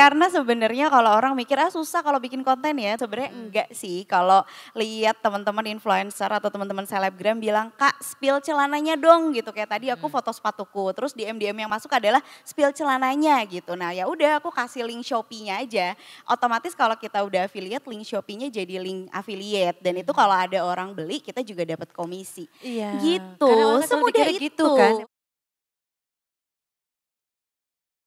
Karena sebenarnya kalau orang mikir ah susah kalau bikin konten ya, sebenarnya hmm. enggak sih. Kalau lihat teman-teman influencer atau teman-teman selebgram bilang, "Kak, spill celananya dong." gitu. Kayak tadi aku hmm. foto sepatuku, terus di MDM yang masuk adalah spill celananya gitu. Nah, ya udah aku kasih link Shopee-nya aja. Otomatis kalau kita udah affiliate, link Shopee-nya jadi link affiliate dan itu hmm. kalau ada orang beli kita juga dapat komisi. Iya. Gitu. Semudah gitu itu gitu kan.